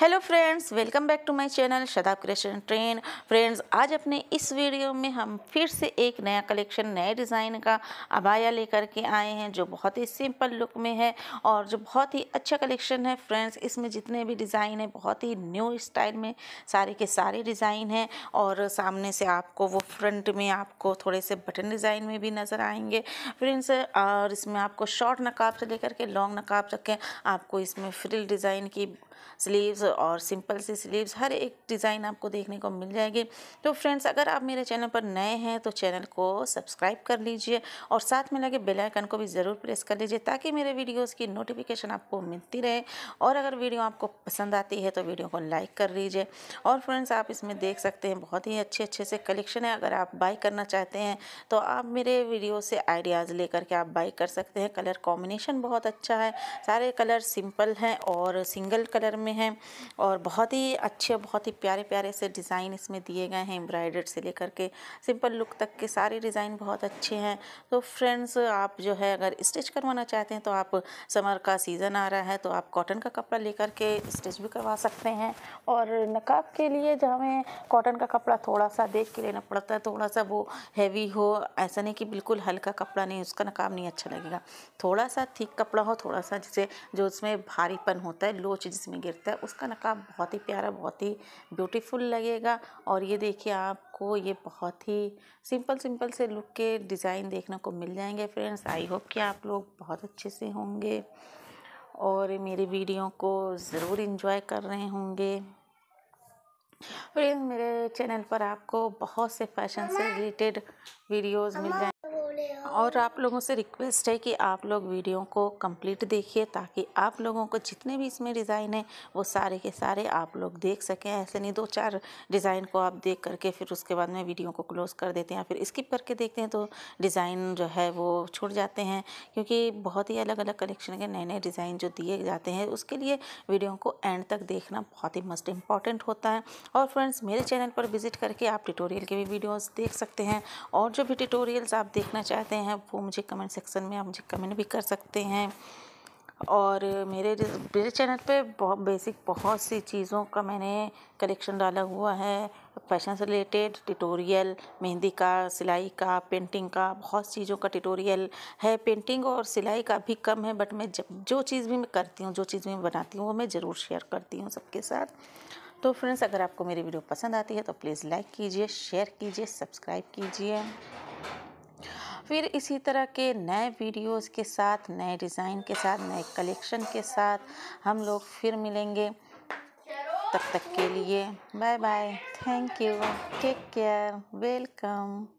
hello friends welcome back to my channel Shadab creation ट्रेन friends आज अपने इस वीडियो में हम फिर से एक नया कलेक्शन नए डिज़ाइन का अबाया लेकर के आए हैं जो बहुत ही सिंपल लुक में है और जो बहुत ही अच्छा कलेक्शन है फ्रेंड्स इसमें जितने भी डिज़ाइन है बहुत ही न्यू स्टाइल में सारे के सारे डिज़ाइन हैं और सामने से आपको वो फ्रंट में आपको थोड़े से बटन डिज़ाइन में भी नज़र आएंगे फ्रेंड्स और इसमें आपको शॉर्ट नकाब से लेकर के लॉन्ग नकाब तक के आपको इसमें फ्रिल डिज़ाइन की स्लीव्स और सिंपल सी स्लीव्स हर एक डिज़ाइन आपको देखने को मिल जाएगी तो फ्रेंड्स अगर आप मेरे चैनल पर नए हैं तो चैनल को सब्सक्राइब कर लीजिए और साथ में लगे बेल आइकन को भी ज़रूर प्रेस कर लीजिए ताकि मेरे वीडियोस की नोटिफिकेशन आपको मिलती रहे और अगर वीडियो आपको पसंद आती है तो वीडियो को लाइक कर लीजिए और फ्रेंड्स आप इसमें देख सकते हैं बहुत ही अच्छे अच्छे से कलेक्शन है अगर आप बाई करना चाहते हैं तो आप मेरे वीडियो से आइडियाज़ लेकर के आप बाई कर सकते हैं कलर कॉम्बिनेशन बहुत अच्छा है सारे कलर सिंपल हैं और सिंगल कलर में हैं और बहुत ही अच्छे बहुत ही प्यारे प्यारे से डिज़ाइन इसमें दिए गए हैं एम्ब्रॉयडर से लेकर के सिंपल लुक तक के सारे डिज़ाइन बहुत अच्छे हैं तो फ्रेंड्स आप जो है अगर स्टिच करवाना चाहते हैं तो आप समर का सीज़न आ रहा है तो आप कॉटन का कपड़ा लेकर के स्टिच भी करवा सकते हैं और नकाब के लिए जो हमें कॉटन का कपड़ा थोड़ा सा देख के लेना पड़ता है थोड़ा सा वो हैवी हो ऐसा नहीं कि बिल्कुल हल्का कपड़ा नहीं उसका नकाब नहीं अच्छा लगेगा थोड़ा सा थीक कपड़ा हो थोड़ा सा जिसे जो उसमें भारीपन होता है लोच जिसमें गिरता है उसका का नकाब बहुत ही प्यारा बहुत ही ब्यूटीफुल लगेगा और ये देखिए आपको ये बहुत ही सिंपल सिंपल से लुक के डिज़ाइन देखने को मिल जाएंगे फ्रेंड्स आई होप कि आप लोग बहुत अच्छे से होंगे और मेरी वीडियो को ज़रूर इन्जॉय कर रहे होंगे फ्रेंड मेरे चैनल पर आपको बहुत से फैशन से रिलेटेड वीडियोस मिल जाएंगे और आप लोगों से रिक्वेस्ट है कि आप लोग वीडियो को कंप्लीट देखिए ताकि आप लोगों को जितने भी इसमें डिज़ाइन हैं वो सारे के सारे आप लोग देख सकें ऐसे नहीं दो चार डिज़ाइन को आप देख करके फिर उसके बाद में वीडियो को क्लोज़ कर देते हैं या फिर स्किप करके देखते हैं तो डिज़ाइन जो है वो छूट जाते हैं क्योंकि बहुत ही अलग अलग कलेक्शन के नए नए डिज़ाइन जो दिए जाते हैं उसके लिए वीडियो को एंड तक देखना बहुत ही मस्ट इम्पॉर्टेंट होता है और फ्रेंड्स मेरे चैनल पर विजिट करके आप ट्यूटोरियल के भी वीडियोस देख सकते हैं और जो भी ट्यूटोरियल्स आप देखना चाहते हैं वो मुझे कमेंट सेक्शन में आप मुझे कमेंट भी कर सकते हैं और मेरे मेरे चैनल पे बहुत बेसिक बहुत सी चीज़ों का मैंने कलेक्शन डाला हुआ है फैशन से रिलेटेड ट्यूटोरियल मेहंदी का सिलाई का पेंटिंग का बहुत चीज़ों का ट्यूटोरियल है पेंटिंग और सिलाई का भी कम है बट मैं जब जो चीज़ भी मैं करती हूँ जो चीज़ भी मैं बनाती हूँ वो मैं ज़रूर शेयर करती हूँ सबके साथ तो फ्रेंड्स अगर आपको मेरी वीडियो पसंद आती है तो प्लीज़ लाइक कीजिए शेयर कीजिए सब्सक्राइब कीजिए फिर इसी तरह के नए वीडियोस के साथ नए डिज़ाइन के साथ नए कलेक्शन के साथ हम लोग फिर मिलेंगे तब तक के लिए bye bye thank you take care welcome